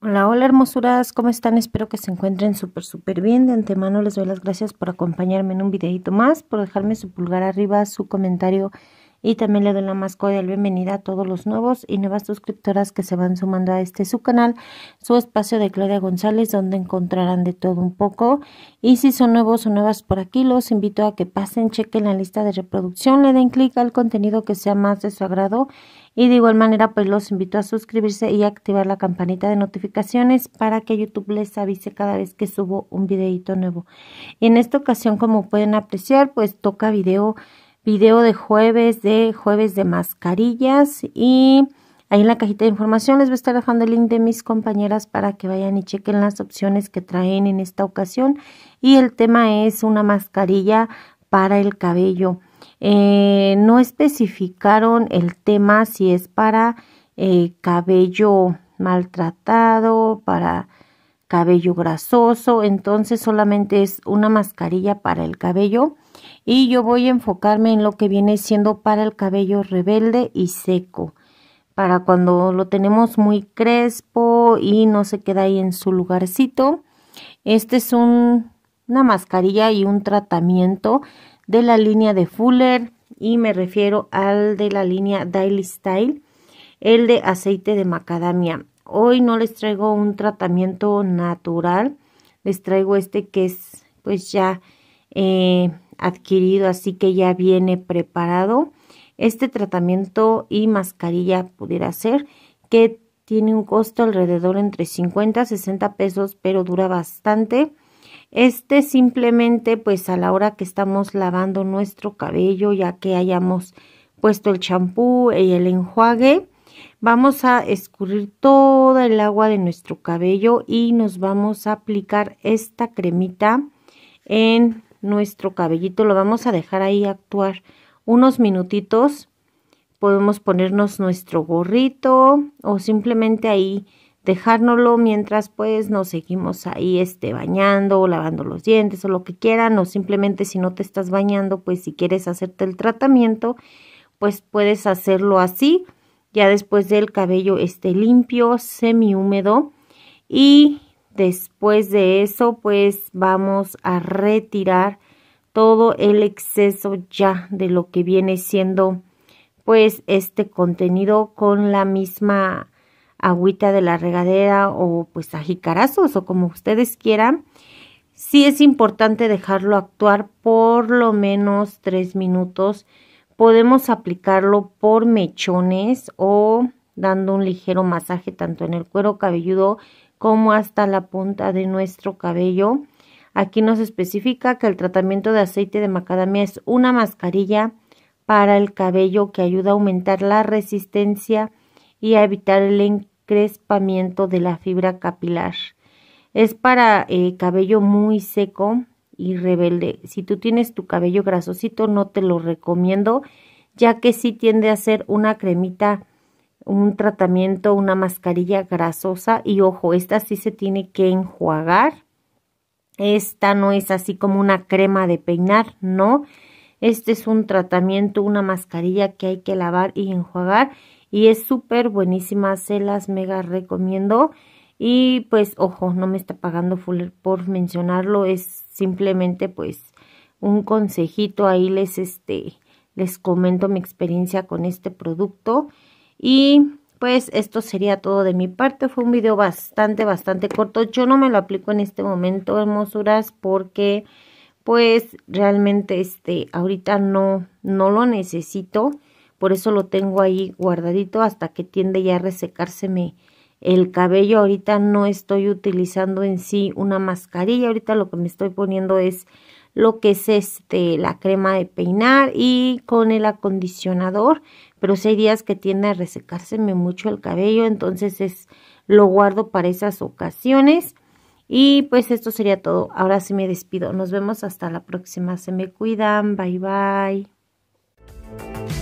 Hola, hola hermosuras, ¿cómo están? Espero que se encuentren súper, súper bien. De antemano les doy las gracias por acompañarme en un videito más, por dejarme su pulgar arriba, su comentario y también le doy la más cordial bienvenida a todos los nuevos y nuevas suscriptoras que se van sumando a este su canal, su espacio de Claudia González, donde encontrarán de todo un poco. Y si son nuevos o nuevas por aquí, los invito a que pasen, chequen la lista de reproducción, le den clic al contenido que sea más de su agrado. Y de igual manera, pues los invito a suscribirse y activar la campanita de notificaciones para que YouTube les avise cada vez que subo un videito nuevo. Y en esta ocasión, como pueden apreciar, pues toca video video de jueves de jueves de mascarillas y ahí en la cajita de información les voy a estar dejando el link de mis compañeras para que vayan y chequen las opciones que traen en esta ocasión y el tema es una mascarilla para el cabello. Eh, no especificaron el tema si es para eh, cabello maltratado, para cabello grasoso, entonces solamente es una mascarilla para el cabello y yo voy a enfocarme en lo que viene siendo para el cabello rebelde y seco, para cuando lo tenemos muy crespo y no se queda ahí en su lugarcito. Este es una mascarilla y un tratamiento de la línea de Fuller y me refiero al de la línea Daily Style, el de aceite de macadamia. Hoy no les traigo un tratamiento natural, les traigo este que es pues ya eh, adquirido, así que ya viene preparado. Este tratamiento y mascarilla pudiera ser que tiene un costo alrededor entre 50 a 60 pesos, pero dura bastante. Este simplemente pues a la hora que estamos lavando nuestro cabello, ya que hayamos puesto el champú y el enjuague, Vamos a escurrir toda el agua de nuestro cabello y nos vamos a aplicar esta cremita en nuestro cabellito. Lo vamos a dejar ahí actuar unos minutitos. Podemos ponernos nuestro gorrito o simplemente ahí dejárnoslo mientras pues nos seguimos ahí este bañando o lavando los dientes o lo que quieran o simplemente si no te estás bañando pues si quieres hacerte el tratamiento pues puedes hacerlo así ya después del cabello esté limpio, semi húmedo y después de eso pues vamos a retirar todo el exceso ya de lo que viene siendo pues este contenido con la misma agüita de la regadera o pues ajicarazos o como ustedes quieran. Sí es importante dejarlo actuar por lo menos tres minutos Podemos aplicarlo por mechones o dando un ligero masaje tanto en el cuero cabelludo como hasta la punta de nuestro cabello. Aquí nos especifica que el tratamiento de aceite de macadamia es una mascarilla para el cabello que ayuda a aumentar la resistencia y a evitar el encrespamiento de la fibra capilar. Es para eh, cabello muy seco, y rebelde. Si tú tienes tu cabello grasosito, no te lo recomiendo, ya que si tiende a ser una cremita, un tratamiento, una mascarilla grasosa. Y ojo, esta sí se tiene que enjuagar. Esta no es así como una crema de peinar, no. Este es un tratamiento, una mascarilla que hay que lavar y enjuagar. Y es súper buenísima, se las mega recomiendo. Y pues, ojo, no me está pagando Fuller por mencionarlo, es simplemente pues un consejito, ahí les, este, les comento mi experiencia con este producto. Y pues esto sería todo de mi parte, fue un video bastante, bastante corto. Yo no me lo aplico en este momento, hermosuras, porque pues realmente este, ahorita no, no lo necesito. Por eso lo tengo ahí guardadito hasta que tiende ya a resecárseme el cabello. Ahorita no estoy utilizando en sí una mascarilla, ahorita lo que me estoy poniendo es lo que es este la crema de peinar y con el acondicionador, pero si hay días que tiende a resecárseme mucho el cabello, entonces es lo guardo para esas ocasiones. Y pues esto sería todo. Ahora sí me despido. Nos vemos hasta la próxima. Se me cuidan. Bye bye.